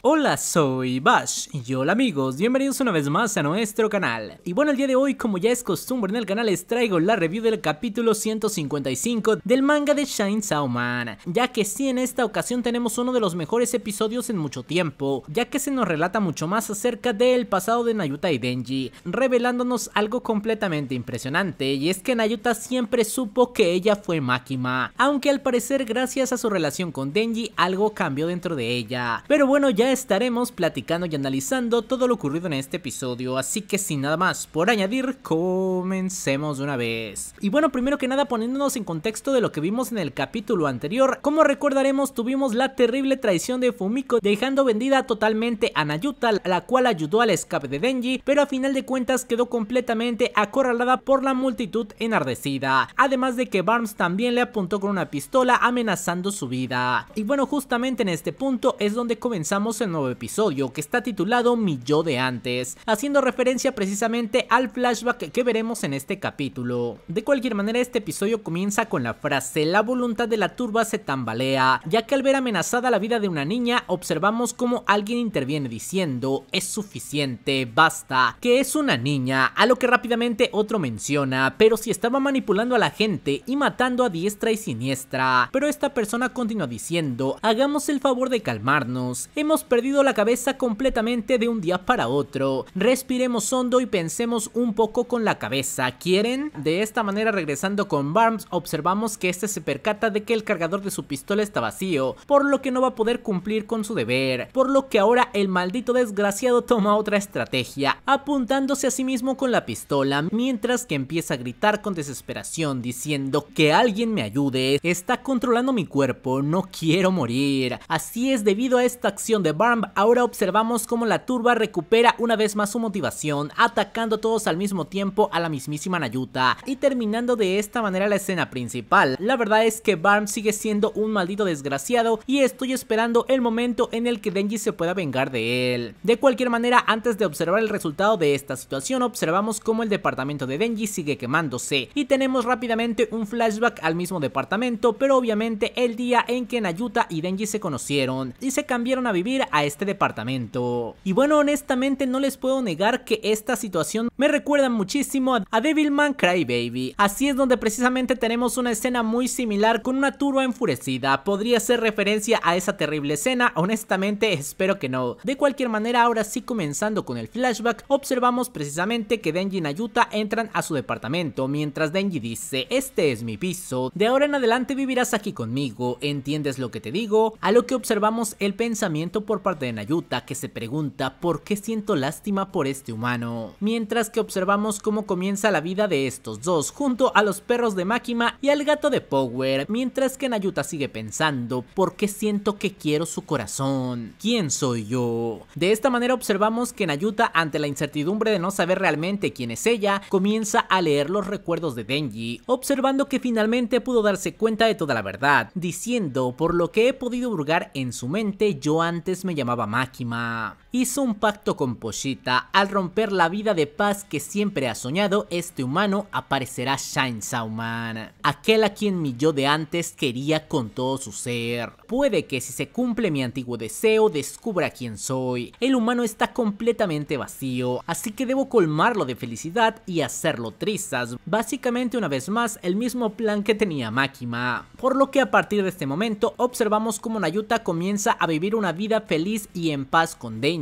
Hola, soy Bash y hola amigos, bienvenidos una vez más a nuestro canal. Y bueno, el día de hoy, como ya es costumbre en el canal, les traigo la review del capítulo 155 del manga de Shine Saoman, ya que sí en esta ocasión tenemos uno de los mejores episodios en mucho tiempo, ya que se nos relata mucho más acerca del pasado de Nayuta y Denji, revelándonos algo completamente impresionante, y es que Nayuta siempre supo que ella fue Makima, aunque al parecer gracias a su relación con Denji algo cambió dentro de ella. Pero bueno, ya estaremos platicando y analizando todo lo ocurrido en este episodio, así que sin nada más por añadir, comencemos una vez. Y bueno, primero que nada poniéndonos en contexto de lo que vimos en el capítulo anterior, como recordaremos tuvimos la terrible traición de Fumiko dejando vendida totalmente a Nayuta, la cual ayudó al escape de Denji, pero a final de cuentas quedó completamente acorralada por la multitud enardecida, además de que Barnes también le apuntó con una pistola amenazando su vida. Y bueno, justamente en este punto es donde comenzamos el nuevo episodio que está titulado Mi yo de antes, haciendo referencia precisamente al flashback que veremos en este capítulo. De cualquier manera este episodio comienza con la frase la voluntad de la turba se tambalea, ya que al ver amenazada la vida de una niña observamos como alguien interviene diciendo es suficiente, basta, que es una niña, a lo que rápidamente otro menciona, pero si estaba manipulando a la gente y matando a diestra y siniestra, pero esta persona continúa diciendo hagamos el favor de calmarnos, hemos perdido la cabeza completamente de un día para otro. Respiremos hondo y pensemos un poco con la cabeza. ¿Quieren? De esta manera regresando con Barnes observamos que este se percata de que el cargador de su pistola está vacío, por lo que no va a poder cumplir con su deber, por lo que ahora el maldito desgraciado toma otra estrategia, apuntándose a sí mismo con la pistola, mientras que empieza a gritar con desesperación diciendo que alguien me ayude, está controlando mi cuerpo, no quiero morir. Así es debido a esta acción de ...Barm ahora observamos cómo la turba recupera una vez más su motivación, atacando todos al mismo tiempo a la mismísima Nayuta y terminando de esta manera la escena principal. La verdad es que Barm sigue siendo un maldito desgraciado y estoy esperando el momento en el que Denji se pueda vengar de él. De cualquier manera, antes de observar el resultado de esta situación, observamos cómo el departamento de Denji sigue quemándose y tenemos rápidamente un flashback al mismo departamento, pero obviamente el día en que Nayuta y Denji se conocieron y se cambiaron a vivir a este departamento. Y bueno, honestamente no les puedo negar que esta situación me recuerda muchísimo a Man Cry Baby Así es donde precisamente tenemos una escena muy similar con una turba enfurecida. Podría ser referencia a esa terrible escena, honestamente espero que no. De cualquier manera, ahora sí comenzando con el flashback, observamos precisamente que Denji y Nayuta entran a su departamento, mientras Denji dice, este es mi piso, de ahora en adelante vivirás aquí conmigo, ¿entiendes lo que te digo? A lo que observamos el pensamiento por parte de Nayuta que se pregunta por qué siento lástima por este humano. Mientras que observamos cómo comienza la vida de estos dos junto a los perros de Makima y al gato de Power, mientras que Nayuta sigue pensando por qué siento que quiero su corazón. ¿Quién soy yo? De esta manera observamos que Nayuta ante la incertidumbre de no saber realmente quién es ella, comienza a leer los recuerdos de Denji, observando que finalmente pudo darse cuenta de toda la verdad, diciendo por lo que he podido hurgar en su mente yo antes me llamaba Máquima, hizo un pacto con Poshita Al romper la vida de paz que siempre ha soñado, este humano aparecerá Shine Sauman, aquel a quien mi yo de antes quería con todo su ser. Puede que si se cumple mi antiguo deseo, descubra quién soy. El humano está completamente vacío, así que debo colmarlo de felicidad y hacerlo trizas. Básicamente una vez más, el mismo plan que tenía Makima. Por lo que a partir de este momento, observamos cómo Nayuta comienza a vivir una vida feliz y en paz con Dane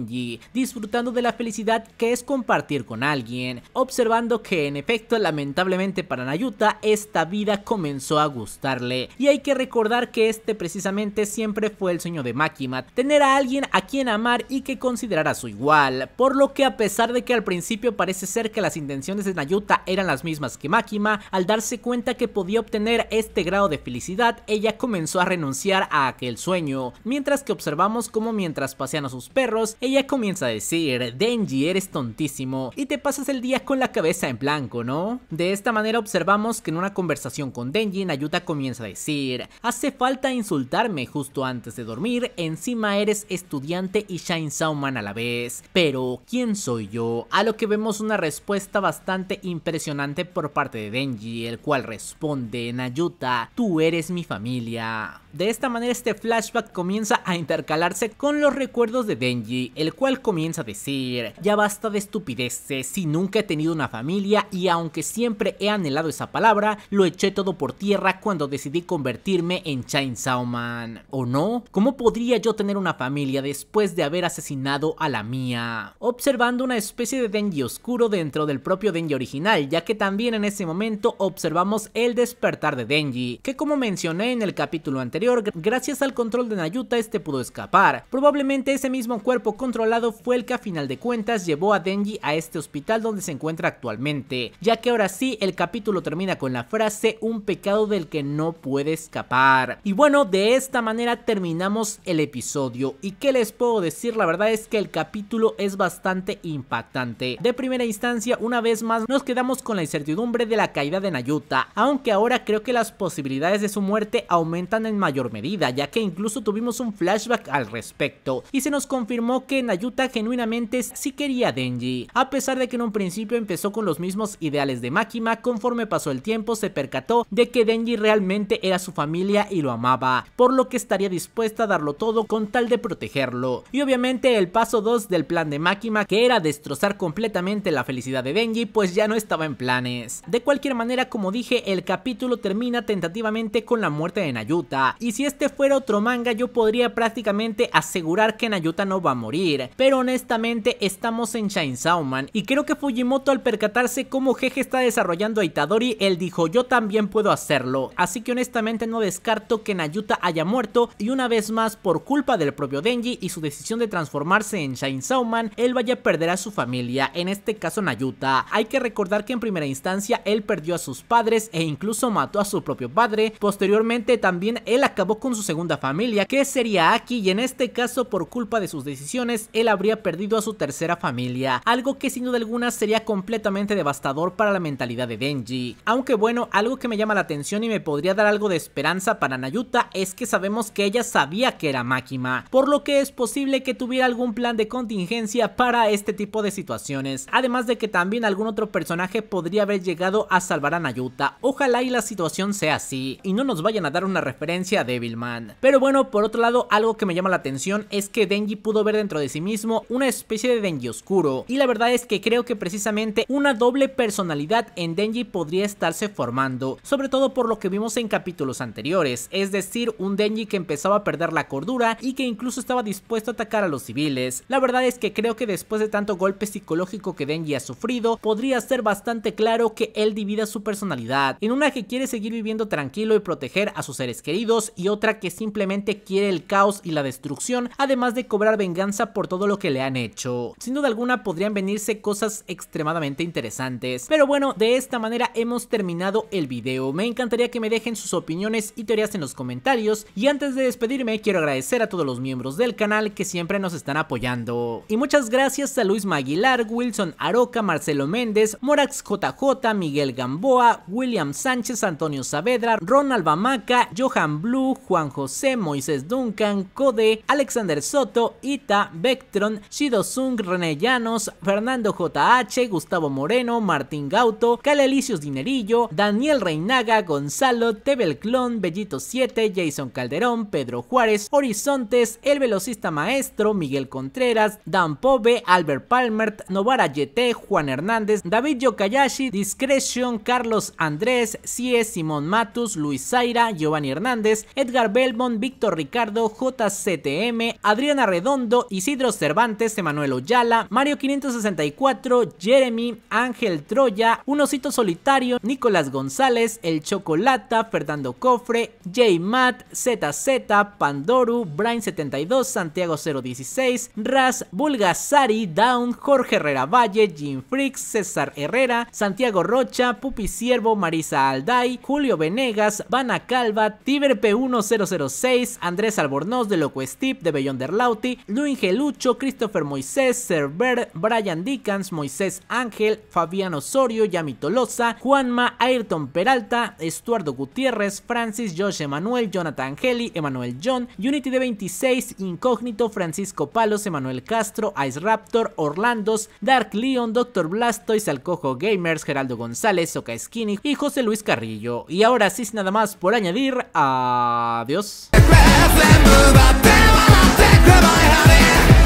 disfrutando de la felicidad que es compartir con alguien, observando que en efecto lamentablemente para Nayuta esta vida comenzó a gustarle y hay que recordar que este precisamente siempre fue el sueño de Makima, tener a alguien a quien amar y que considerar a su igual, por lo que a pesar de que al principio parece ser que las intenciones de Nayuta eran las mismas que Makima, al darse cuenta que podía obtener este grado de felicidad, ella comenzó a renunciar a aquel sueño, mientras que observamos cómo mientras pasean a sus perros, ella comienza a decir, Denji, eres tontísimo y te pasas el día con la cabeza en blanco, ¿no? De esta manera observamos que en una conversación con Denji, Nayuta comienza a decir, hace falta insultarme justo antes de dormir, encima eres estudiante y Shine Sauman a la vez, pero ¿quién soy yo? A lo que vemos una respuesta bastante impresionante por parte de Denji, el cual responde, Nayuta, tú eres mi familia. De esta manera este flashback comienza a intercalarse con los recuerdos de Denji el cual comienza a decir, ya basta de estupideces, si nunca he tenido una familia y aunque siempre he anhelado esa palabra, lo eché todo por tierra cuando decidí convertirme en Chainsaw Man. ¿O no? ¿Cómo podría yo tener una familia después de haber asesinado a la mía? Observando una especie de Denji oscuro dentro del propio Denji original, ya que también en ese momento observamos el despertar de Denji, que como mencioné en el capítulo anterior, gracias al control de Nayuta este pudo escapar. Probablemente ese mismo cuerpo controlado fue el que a final de cuentas llevó a Denji a este hospital donde se encuentra actualmente, ya que ahora sí el capítulo termina con la frase un pecado del que no puede escapar. Y bueno, de esta manera terminamos el episodio y que les puedo decir, la verdad es que el capítulo es bastante impactante. De primera instancia, una vez más nos quedamos con la incertidumbre de la caída de Nayuta, aunque ahora creo que las posibilidades de su muerte aumentan en mayor medida, ya que incluso tuvimos un flashback al respecto y se nos confirmó que Nayuta genuinamente sí quería a Denji. A pesar de que en un principio empezó con los mismos ideales de Makima, conforme pasó el tiempo se percató de que Denji realmente era su familia y lo amaba, por lo que estaría dispuesta a darlo todo con tal de protegerlo. Y obviamente el paso 2 del plan de Makima, que era destrozar completamente la felicidad de Denji, pues ya no estaba en planes. De cualquier manera, como dije, el capítulo termina tentativamente con la muerte de Nayuta, y si este fuera otro manga yo podría prácticamente asegurar que Nayuta no va a morir pero honestamente estamos en Sauman y creo que Fujimoto al percatarse cómo Jeje está desarrollando a Itadori, él dijo yo también puedo hacerlo, así que honestamente no descarto que Nayuta haya muerto y una vez más por culpa del propio Denji y su decisión de transformarse en Sauman, él vaya a perder a su familia, en este caso Nayuta. Hay que recordar que en primera instancia él perdió a sus padres e incluso mató a su propio padre, posteriormente también él acabó con su segunda familia que sería Aki y en este caso por culpa de sus decisiones él habría perdido a su tercera familia, algo que sin duda alguna sería completamente devastador para la mentalidad de Denji. Aunque bueno, algo que me llama la atención y me podría dar algo de esperanza para Nayuta es que sabemos que ella sabía que era Makima, por lo que es posible que tuviera algún plan de contingencia para este tipo de situaciones, además de que también algún otro personaje podría haber llegado a salvar a Nayuta, ojalá y la situación sea así, y no nos vayan a dar una referencia a Devilman. Pero bueno, por otro lado, algo que me llama la atención es que Denji pudo ver dentro de sí mismo, una especie de Denji oscuro, y la verdad es que creo que precisamente una doble personalidad en Denji podría estarse formando, sobre todo por lo que vimos en capítulos anteriores, es decir, un Denji que empezaba a perder la cordura y que incluso estaba dispuesto a atacar a los civiles. La verdad es que creo que después de tanto golpe psicológico que Denji ha sufrido, podría ser bastante claro que él divida su personalidad, en una que quiere seguir viviendo tranquilo y proteger a sus seres queridos y otra que simplemente quiere el caos y la destrucción, además de cobrar venganza por todo lo que le han hecho. Sin duda alguna podrían venirse cosas extremadamente interesantes. Pero bueno, de esta manera hemos terminado el video. Me encantaría que me dejen sus opiniones y teorías en los comentarios. Y antes de despedirme, quiero agradecer a todos los miembros del canal que siempre nos están apoyando. Y muchas gracias a Luis Maguilar, Wilson Aroca, Marcelo Méndez, Morax JJ, Miguel Gamboa, William Sánchez, Antonio Saavedra, Ronald Bamaca, Johan Blue, Juan José, Moisés Duncan, Code, Alexander Soto, Ita, Vectron, Shido Sung, René Llanos, Fernando JH, Gustavo Moreno, Martín Gauto, Calelicios Dinerillo, Daniel Reinaga, Gonzalo, Tebel Clon, Bellito 7, Jason Calderón, Pedro Juárez, Horizontes, El Velocista Maestro, Miguel Contreras, Dan Pove, Albert Palmert, Novara Yete, Juan Hernández, David Yokayashi, Discretion, Carlos Andrés, Cies, Simón Matus, Luis Zaira, Giovanni Hernández, Edgar Belmont, Víctor Ricardo, JCTM, Adriana Redondo y Isidro Cervantes, Emanuel Oyala, Mario 564, Jeremy, Ángel Troya, Un Osito Solitario, Nicolás González, El Chocolata, Fernando Cofre, J. Matt, ZZ, Pandoru, Brian72, Santiago016, Raz, Bulgasari, Down, Jorge Herrera Valle, Jim Freaks, César Herrera, Santiago Rocha, Pupi Siervo, Marisa Alday, Julio Venegas, Vana Calva, Tiber P1006, Andrés Albornoz de Loco Steve, de der Lauti, Luis Lucho, Christopher Moisés, Server Brian Dickens, Moisés Ángel, Fabián Osorio, Yami Tolosa, Juanma, Ayrton Peralta, Estuardo Gutiérrez, Francis, Josh Emanuel, Jonathan Angeli, Emanuel John, Unity de 26, Incógnito, Francisco Palos, Emanuel Castro, Ice Raptor, Orlandos, Dark Leon, Doctor Blastoise, Alcojo Gamers, Geraldo González, Soca Skinny y José Luis Carrillo. Y ahora sí, nada más por añadir, adiós.